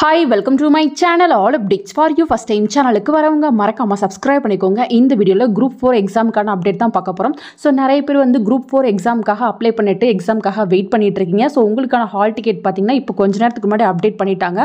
hi welcome to my channel all updates for you first time சேனலுக்கு வரவங்க மறக்காமல் subscribe பண்ணிக்கோங்க இந்த வீடியோவில் குரூப் ஃபோர் எக்ஸாமுக்கான அப்டேட் தான் பார்க்க போகிறோம் ஸோ நிறைய பேர் வந்து குரூப் ஃபோர் எக்ஸாமுக்காக அப்ளை பண்ணிவிட்டு எக்ஸாமுக்காக வெயிட் பண்ணிட்டு இருக்கீங்க ஸோ உங்களுக்கான ஹால் டிக்கெட் பார்த்தீங்கன்னா இப்போ கொஞ்ச நேரத்துக்கு முன்னாடி அப்டேட் பண்ணிட்டாங்க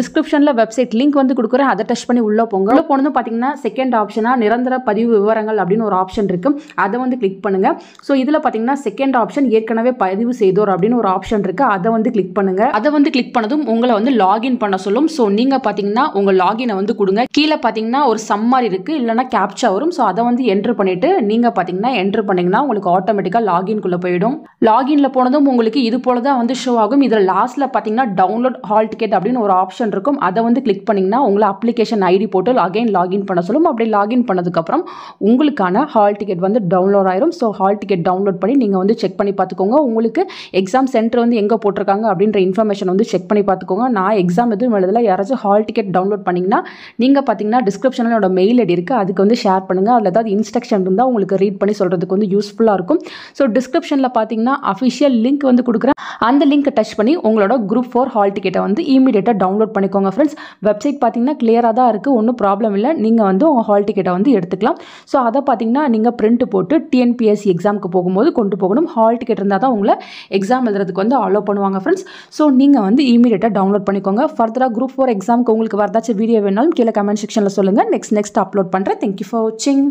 டிஸ்கிரிப்ஷனில் வெப்சைட் லிங்க் வந்து கொடுக்குறேன் அதை டச் பண்ணி உள்ளே போங்க உள்ளே போனதும் பார்த்தீங்கன்னா செகண்ட் ஆப்ஷனாக நிரந்தர பதிவு விவரங்கள் அப்படின்னு ஒரு ஆப்ஷன் இருக்குது அதை வந்து கிளிக் பண்ணுங்கள் ஸோ இதில் பார்த்தீங்கன்னா செகண்ட் ஆப்ஷன் ஏற்கனவே பதிவு செய்தோர் அப்படின்னு ஒரு ஆப்ஷன் இருக்குது அதை வந்து கிளிக் பண்ணுங்கள் அதை வந்து கிளிக் பண்ணதும் உங்களை வந்து லாகின் பண்ண பண்ண சொல்லும் ஸோ நீங்கள் பார்த்தீங்கன்னா உங்கள் லாகினை வந்து கொடுங்க கீழே பார்த்தீங்கன்னா ஒரு சம்மர் இருக்குது இல்லைனா கேப்சா வரும் ஸோ அதை வந்து என்ட்ரு பண்ணிவிட்டு நீங்கள் பார்த்தீங்கன்னா என்ட்ரு பண்ணிங்கன்னா உங்களுக்கு ஆட்டோமேட்டிக்காக லாகின்குள்ளே போயிடும் லாகின்ல போனதும் உங்களுக்கு இது போல தான் வந்து ஷோ ஆகும் இதில் லாஸ்ட்டில் பார்த்தீங்கன்னா டவுன்லோட் ஹால் டிக்கெட் அப்படின்னு ஒரு ஆப்ஷன் இருக்கும் அதை வந்து கிளிக் பண்ணிங்கன்னா உங்களை அப்ளிகேஷன் ஐடி போட்டு அகைன் லாகின் பண்ண சொல்லும் அப்படி லாகின் பண்ணதுக்கப்புறம் உங்களுக்கான ஹால் டிக்கெட் வந்து டவுன்லோட் ஆயிரும் ஸோ ஹால் டிக்கெட் டவுன்லோட் பண்ணி நீங்கள் வந்து செக் பண்ணி பார்த்துக்கோங்க உங்களுக்கு எக்ஸாம் சென்டர் வந்து எங்கே போட்டிருக்காங்க அப்படின்ற இன்ஃபர்மேஷன் வந்து செக் பண்ணி பார்த்துக்கோங்க நான் எக்ஸாம் எது எதுவும் எழுதலை யாராச்சும் ஹால் டிக்கெட் டவுன்லோட் பண்ணிங்கன்னா நீங்கள் பார்த்தீங்கன்னா டிஸ்கிரிப்ஷனில் என்னோட மெயில் ஐடி இருக்குது அதுக்கு வந்து ஷேர் பண்ணுங்கள் அதில் ஏதாவது இன்ஸ்ட்ரக்ஷன் இருந்தால் உங்களுக்கு ரீட் பண்ணி சொல்கிறதுக்கு வந்து யூஸ்ஃபுல்லாக இருக்கும் ஸோ டிஸ்கிரிப்ஷனில் பார்த்தீங்கன்னா அஃபிஷியல் லிங்க் வந்து கொடுக்குறேன் அந்த லிங்க்கை டச் பண்ணி உங்களோட குரூப் ஃபோர் ஹால் டிக்கெட்டை வந்து இமீடியட்டாக டவுன்லோட் பண்ணிக்கோங்க ஃப்ரெண்ட்ஸ் வெப்சைட் பார்த்தீங்கன்னா கிளியராக தான் இருக்குது ஒன்றும் ப்ராப்ளம் இல்லை நீங்கள் வந்து உங்கள் ஹால் டிக்கெட்டை வந்து எடுத்துக்கலாம் ஸோ அதை பார்த்தீங்கன்னா நீங்கள் பிரிண்ட் போட்டு டிஎன்பிஎஸ்சி எக்ஸாமுக்கு போகும்போது கொண்டு போகணும் ஹால் டிக்கெட் இருந்தால் தான் உங்களை எக்ஸாம் எழுதுறதுக்கு வந்து அலோவ் பண்ணுவாங்க ஃப்ரெண்ட்ஸ் ஸோ நீங்கள் வந்து இமீடியட்டாக டவுன்லோட் பண்ணிக்கோங்க ஃபர்தர் ஃபர்தராக குரூப் ஃபோர் எக்ஸாமுக்கு உங்களுக்கு வரதாச்சும் வீடியோ வேணாலும் கீழே கமெண்ட் செக்ஷனில் சொல்லுங்கள் நெக்ஸ்ட் நெக்ஸ்ட் அப்லோட் பண்ணுறேன் தேங்க்யூ ஃபார் வாட்சிங்